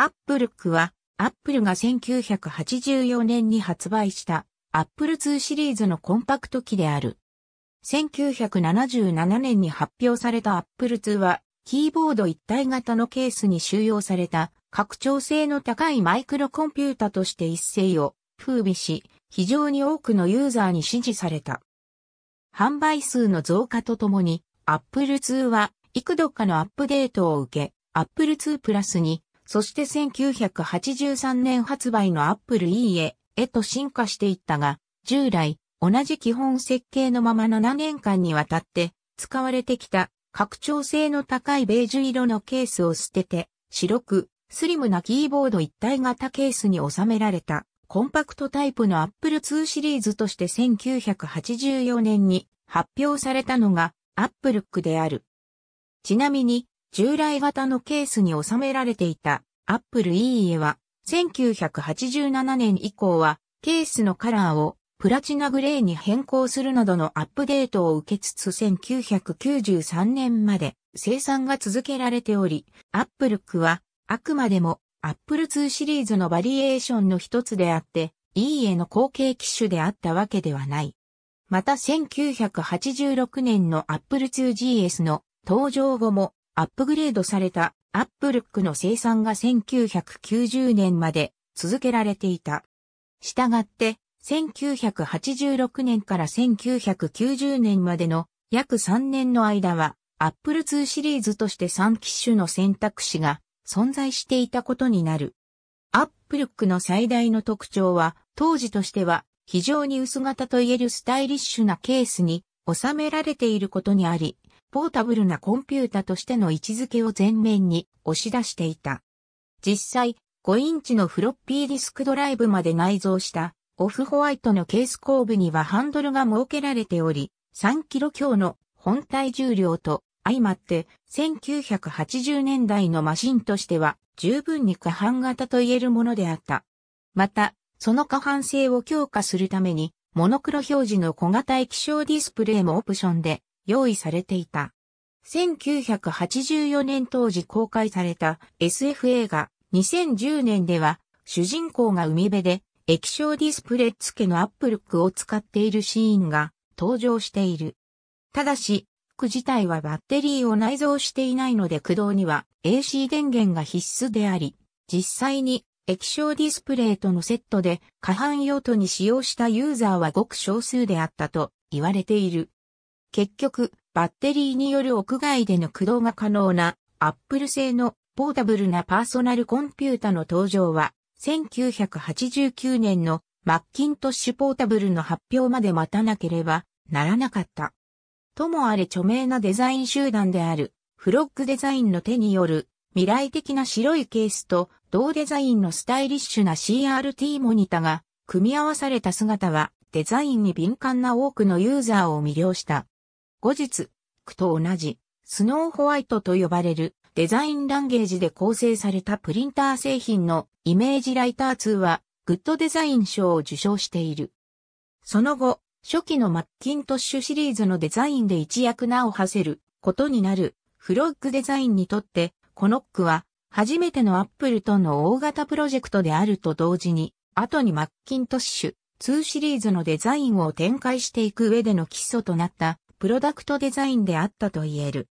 アップルクは、アップルが1984年に発売したアップル2シリーズのコンパクト機である。1977年に発表されたアップル2は、キーボード一体型のケースに収容された拡張性の高いマイクロコンピュータとして一世を風靡し、非常に多くのユーザーに支持された。販売数の増加とともに、Apple II は幾度かのアップデートを受け、Apple プラスにそして1983年発売の Apple E へ、へと進化していったが、従来、同じ基本設計のまま7年間にわたって使われてきた拡張性の高いベージュ色のケースを捨てて、白くスリムなキーボード一体型ケースに収められたコンパクトタイプの Apple II シリーズとして1984年に発表されたのが Apple ックである。ちなみに従来型のケースに収められていた Apple e e は1987年以降はケースのカラーをプラチナグレーに変更するなどのアップデートを受けつつ1993年まで生産が続けられており、Apple c はあくまでも Apple II シリーズのバリエーションの一つであって、EE の後継機種であったわけではない。また1986年の Apple IIGS の登場後もアップグレードされたアップルックの生産が1990年まで続けられていた。したがって、1986年から1990年までの約3年の間は、アップル2シリーズとして3機種の選択肢が存在していたことになる。アップルックの最大の特徴は、当時としては非常に薄型といえるスタイリッシュなケースに収められていることにあり、ポータブルなコンピュータとしての位置づけを前面に押し出していた。実際、5インチのフロッピーディスクドライブまで内蔵したオフホワイトのケース後部にはハンドルが設けられており、3キロ強の本体重量と相まって1980年代のマシンとしては十分に下半型と言えるものであった。また、その過半性を強化するためにモノクロ表示の小型液晶ディスプレイもオプションで用意されていた。1984年当時公開された SF 映画2010年では主人公が海辺で液晶ディスプレイ付けのアップルックを使っているシーンが登場している。ただし、服自体はバッテリーを内蔵していないので駆動には AC 電源が必須であり、実際に液晶ディスプレイとのセットで下半用途に使用したユーザーはごく少数であったと言われている。結局、バッテリーによる屋外での駆動が可能な Apple 製のポータブルなパーソナルコンピュータの登場は、1989年のマッキントッシュポータブルの発表まで待たなければならなかった。ともあれ著名なデザイン集団であるフロッグデザインの手による未来的な白いケースと同デザインのスタイリッシュな CRT モニタが組み合わされた姿はデザインに敏感な多くのユーザーを魅了した。後日、区と同じ、スノーホワイトと呼ばれるデザインランゲージで構成されたプリンター製品のイメージライター2は、グッドデザイン賞を受賞している。その後、初期のマッキントッシュシリーズのデザインで一躍名を馳せることになるフロッグデザインにとって、このックは初めてのアップルとの大型プロジェクトであると同時に、後にマッキントッシュ2シリーズのデザインを展開していく上での基礎となったプロダクトデザインであったと言える。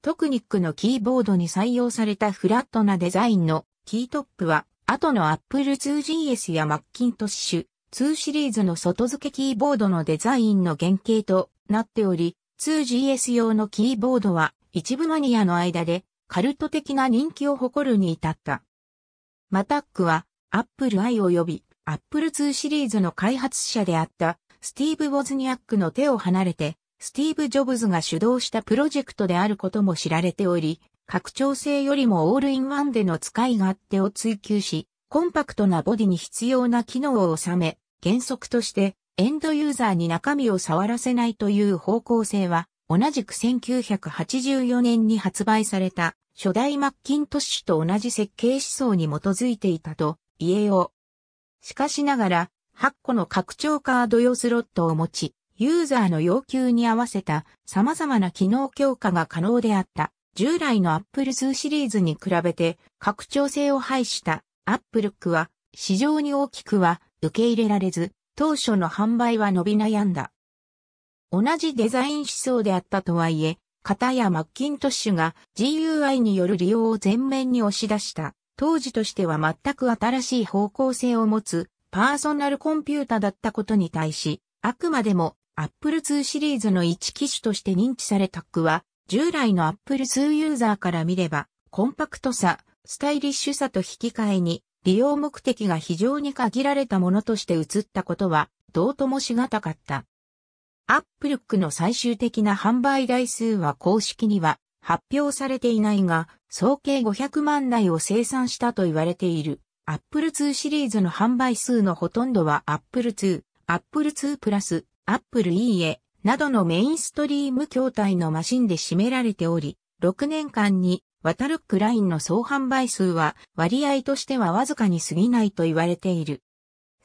トクニックのキーボードに採用されたフラットなデザインのキートップは、後の Apple 2GS やマッキントッシュ2シリーズの外付けキーボードのデザインの原型となっており、2GS 用のキーボードは一部マニアの間でカルト的な人気を誇るに至った。マタックは Apple I 及び Apple 2シリーズの開発者であったスティーブ・ウォズニアックの手を離れてスティーブ・ジョブズが主導したプロジェクトであることも知られており、拡張性よりもオールインワンでの使い勝手を追求し、コンパクトなボディに必要な機能を収め、原則としてエンドユーザーに中身を触らせないという方向性は、同じく1984年に発売された初代マッキントッシュと同じ設計思想に基づいていたと言えよう。しかしながら、8個の拡張カード用スロットを持ち、ユーザーの要求に合わせた様々な機能強化が可能であった。従来の Apple II シリーズに比べて拡張性を排した Apple クは市場に大きくは受け入れられず、当初の販売は伸び悩んだ。同じデザイン思想であったとはいえ、片やマッキントッシュが GUI による利用を前面に押し出した、当時としては全く新しい方向性を持つパーソナルコンピュータだったことに対し、あくまでも Apple II シリーズの一機種として認知されたックは、従来の Apple II ユーザーから見れば、コンパクトさ、スタイリッシュさと引き換えに、利用目的が非常に限られたものとして映ったことは、どうともしがたかった。アップルックの最終的な販売台数は公式には発表されていないが、総計500万台を生産したと言われている。Apple II シリーズの販売数のほとんどは Apple II、Apple II プラス、アップル e a などのメインストリーム筐体のマシンで占められており、6年間にワタルックラインの総販売数は割合としてはわずかに過ぎないと言われている。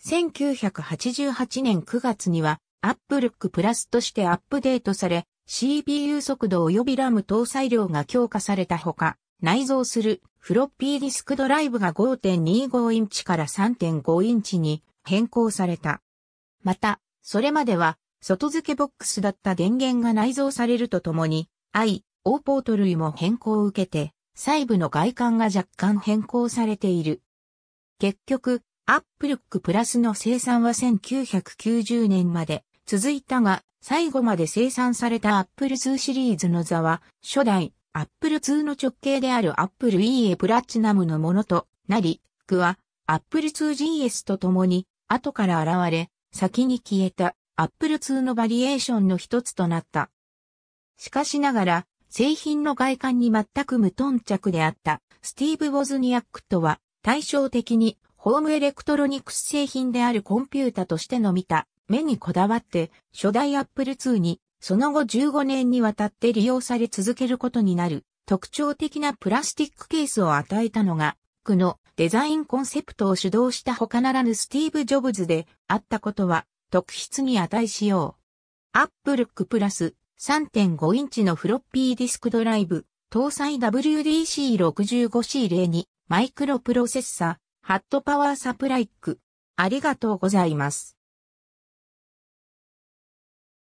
1988年9月にはアップルックプラスとしてアップデートされ、CPU 速度及びラム搭載量が強化されたほか、内蔵するフロッピーディスクドライブが5.25インチから3.5インチに変更された。また、それまでは、外付けボックスだった電源が内蔵されるとともに、I、O ポート類も変更を受けて、細部の外観が若干変更されている。結局、アップルックプラスの生産は1990年まで続いたが、最後まで生産されたアップル i シリーズの座は、初代アップル i の直径であるアップル EA プラチナムのものとなり、区はアップル i g s と共に後から現れ、先に消えた Apple 2のバリエーションの一つとなった。しかしながら、製品の外観に全く無頓着であったスティーブ・ウォズニアックとは対照的にホームエレクトロニクス製品であるコンピュータとしての見た目にこだわって初代 Apple II にその後15年にわたって利用され続けることになる特徴的なプラスティックケースを与えたのが、区のデザインコンセプトを主導した他ならぬスティーブ・ジョブズであったことは特筆に値しよう。アップルックプラス3.5インチのフロッピーディスクドライブ、搭載 WDC65C02 マイクロプロセッサ、ハットパワーサプライック。ありがとうございます。